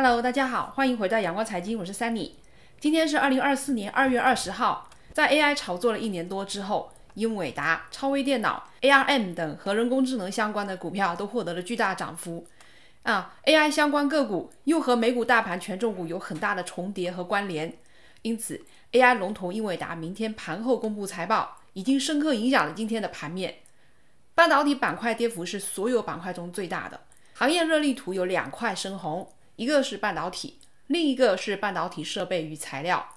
Hello，大家好，欢迎回到阳光财经，我是三米。今天是二零二四年二月二十号，在 AI 炒作了一年多之后，英伟达、超威电脑、ARM 等和人工智能相关的股票都获得了巨大涨幅。啊，AI 相关个股又和美股大盘权重股有很大的重叠和关联，因此 AI 龙头英伟达明天盘后公布财报，已经深刻影响了今天的盘面。半导体板块跌幅是所有板块中最大的，行业热力图有两块深红。一个是半导体，另一个是半导体设备与材料。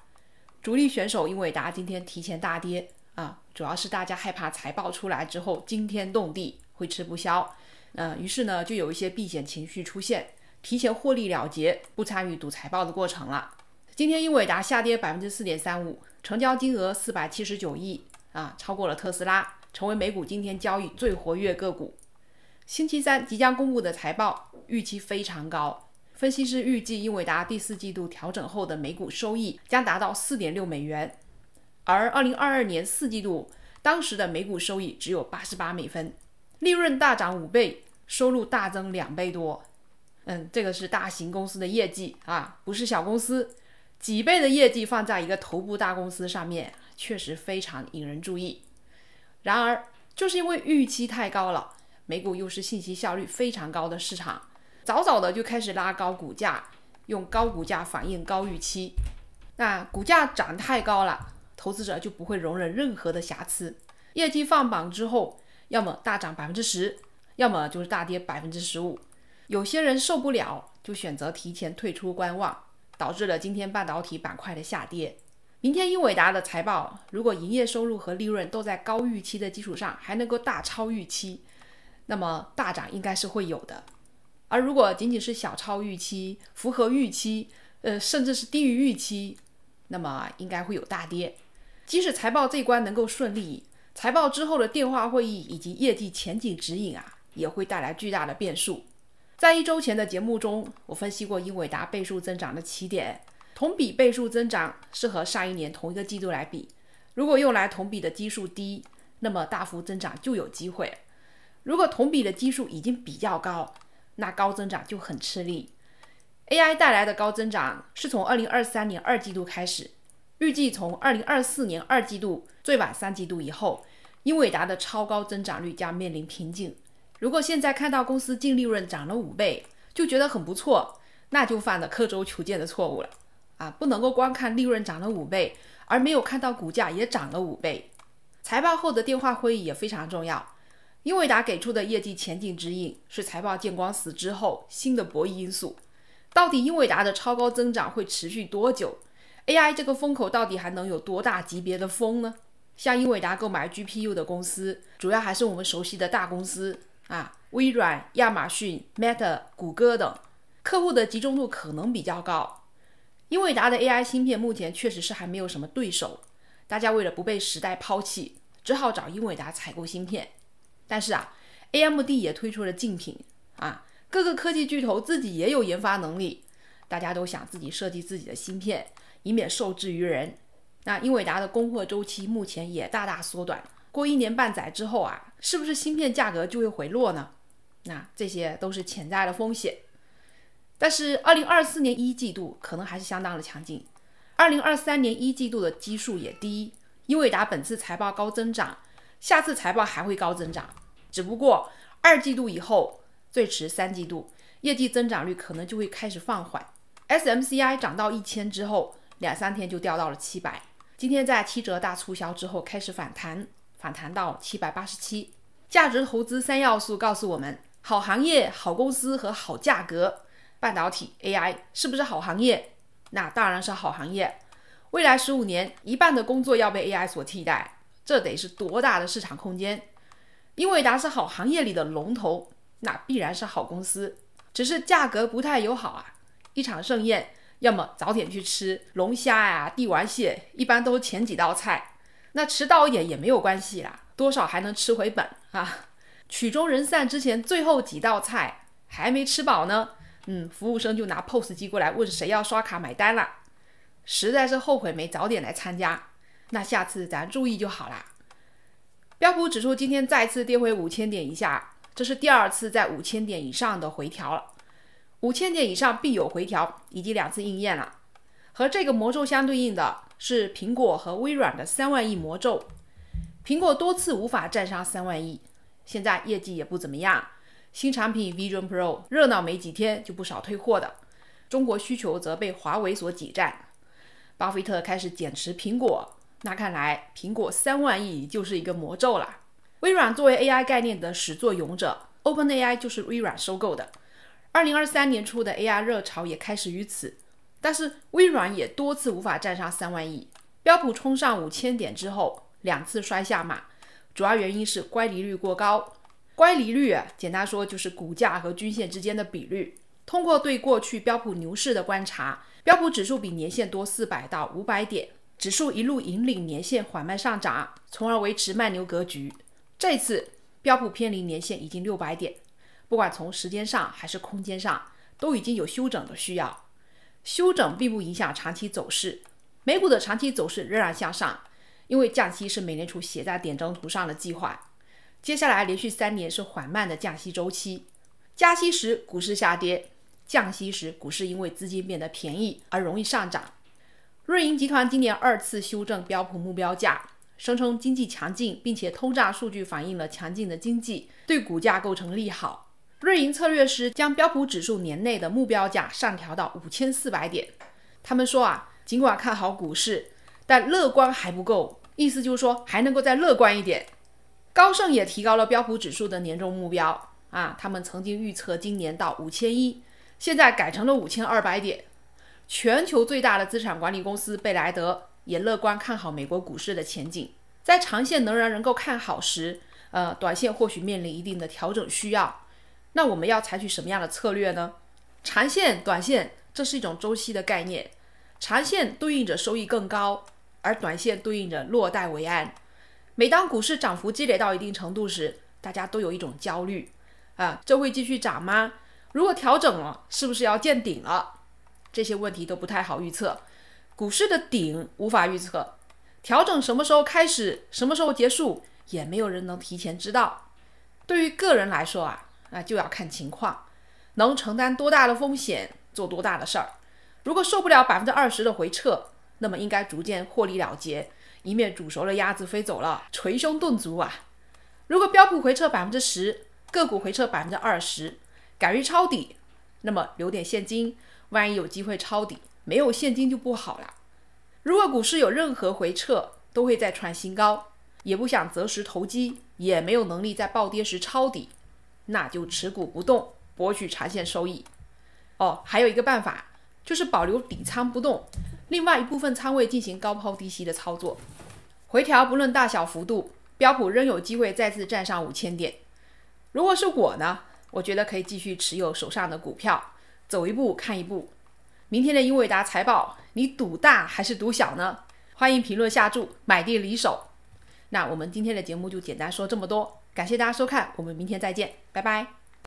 主力选手英伟达今天提前大跌啊，主要是大家害怕财报出来之后惊天动地，会吃不消。嗯，于是呢就有一些避险情绪出现，提前获利了结，不参与赌财报的过程了。今天英伟达下跌百分之四点三五，成交金额四百七十九亿啊，超过了特斯拉，成为美股今天交易最活跃个股。星期三即将公布的财报预期非常高。分析师预计英伟达第四季度调整后的每股收益将达到4.6美元，而2022年四季度当时的每股收益只有88美分，利润大涨五倍，收入大增两倍多。嗯，这个是大型公司的业绩啊，不是小公司，几倍的业绩放在一个头部大公司上面，确实非常引人注意。然而，就是因为预期太高了，美股又是信息效率非常高的市场。早早的就开始拉高股价，用高股价反映高预期。那股价涨太高了，投资者就不会容忍任何的瑕疵。业绩放榜之后，要么大涨百分之十，要么就是大跌百分之十五。有些人受不了，就选择提前退出观望，导致了今天半导体板块的下跌。明天英伟达的财报，如果营业收入和利润都在高预期的基础上还能够大超预期，那么大涨应该是会有的。而如果仅仅是小超预期、符合预期，呃，甚至是低于预期，那么应该会有大跌。即使财报这关能够顺利，财报之后的电话会议以及业绩前景指引啊，也会带来巨大的变数。在一周前的节目中，我分析过英伟达倍数增长的起点，同比倍数增长是和上一年同一个季度来比。如果用来同比的基数低，那么大幅增长就有机会；如果同比的基数已经比较高，那高增长就很吃力，AI 带来的高增长是从二零二三年二季度开始，预计从二零二四年二季度最晚三季度以后，英伟达的超高增长率将面临瓶颈。如果现在看到公司净利润涨了五倍就觉得很不错，那就犯了刻舟求剑的错误了啊！不能够光看利润涨了五倍，而没有看到股价也涨了五倍。财报后的电话会议也非常重要。英伟达给出的业绩前景指引是财报见光死之后新的博弈因素。到底英伟达的超高增长会持续多久？AI 这个风口到底还能有多大级别的风呢？像英伟达购买 GPU 的公司，主要还是我们熟悉的大公司啊，微软、亚马逊、Meta、谷歌等。客户的集中度可能比较高。英伟达的 AI 芯片目前确实是还没有什么对手，大家为了不被时代抛弃，只好找英伟达采购芯片。但是啊，AMD 也推出了竞品啊，各个科技巨头自己也有研发能力，大家都想自己设计自己的芯片，以免受制于人。那英伟达的供货周期目前也大大缩短，过一年半载之后啊，是不是芯片价格就会回落呢？那这些都是潜在的风险。但是，二零二四年一季度可能还是相当的强劲。二零二三年一季度的基数也低，英伟达本次财报高增长，下次财报还会高增长。只不过二季度以后，最迟三季度，业绩增长率可能就会开始放缓。SMCI 涨到一千之后，两三天就掉到了七百。今天在七折大促销之后开始反弹，反弹到七百八十七。价值投资三要素告诉我们：好行业、好公司和好价格。半导体 AI 是不是好行业？那当然是好行业。未来十五年，一半的工作要被 AI 所替代，这得是多大的市场空间？英伟达是好行业里的龙头，那必然是好公司，只是价格不太友好啊。一场盛宴，要么早点去吃龙虾呀、帝王蟹，一般都前几道菜。那迟到一点也没有关系啦，多少还能吃回本啊。曲终人散之前，最后几道菜还没吃饱呢，嗯，服务生就拿 POS 机过来问谁要刷卡买单了。实在是后悔没早点来参加，那下次咱注意就好啦。标普指数今天再次跌回五千点以下，这是第二次在五千点以上的回调了。五千点以上必有回调，已经两次应验了。和这个魔咒相对应的是苹果和微软的三万亿魔咒。苹果多次无法斩杀三万亿，现在业绩也不怎么样。新产品 Vision Pro 热闹没几天就不少退货的。中国需求则被华为所挤占。巴菲特开始减持苹果。那看来，苹果三万亿就是一个魔咒了。微软作为 AI 概念的始作俑者，OpenAI 就是微软收购的。二零二三年初的 AI 热潮也开始于此，但是微软也多次无法站上三万亿。标普冲上五千点之后，两次摔下马，主要原因是乖离率过高。乖离率，啊，简单说就是股价和均线之间的比率。通过对过去标普牛市的观察，标普指数比年线多四百到五百点。指数一路引领年线缓慢上涨，从而维持慢牛格局。这次标普偏离年线已经六百点，不管从时间上还是空间上，都已经有休整的需要。休整并不影响长期走势，美股的长期走势仍然向上，因为降息是美联储写在点阵图上的计划。接下来连续三年是缓慢的降息周期，加息时股市下跌，降息时股市因为资金变得便宜而容易上涨。瑞银集团今年二次修正标普目标价，声称经济强劲，并且通胀数据反映了强劲的经济，对股价构成利好。瑞银策略师将标普指数年内的目标价上调到五千四百点。他们说啊，尽管看好股市，但乐观还不够，意思就是说还能够再乐观一点。高盛也提高了标普指数的年终目标啊，他们曾经预测今年到五千一，现在改成了五千二百点。全球最大的资产管理公司贝莱德也乐观看好美国股市的前景，在长线仍然能够看好时，呃，短线或许面临一定的调整需要。那我们要采取什么样的策略呢？长线、短线，这是一种周期的概念。长线对应着收益更高，而短线对应着落袋为安。每当股市涨幅积累到一定程度时，大家都有一种焦虑，啊，这会继续涨吗？如果调整了，是不是要见顶了？这些问题都不太好预测，股市的顶无法预测，调整什么时候开始，什么时候结束，也没有人能提前知道。对于个人来说啊，那就要看情况，能承担多大的风险，做多大的事儿。如果受不了百分之二十的回撤，那么应该逐渐获利了结，以免煮熟了鸭子飞走了，捶胸顿足啊。如果标普回撤百分之十，个股回撤百分之二十，敢于抄底，那么留点现金。万一有机会抄底，没有现金就不好了。如果股市有任何回撤，都会再创新高。也不想择时投机，也没有能力在暴跌时抄底，那就持股不动，博取长线收益。哦，还有一个办法，就是保留底仓不动，另外一部分仓位进行高抛低吸的操作。回调不论大小幅度，标普仍有机会再次站上五千点。如果是我呢？我觉得可以继续持有手上的股票。走一步看一步，明天的英伟达财报，你赌大还是赌小呢？欢迎评论下注，买定离手。那我们今天的节目就简单说这么多，感谢大家收看，我们明天再见，拜拜。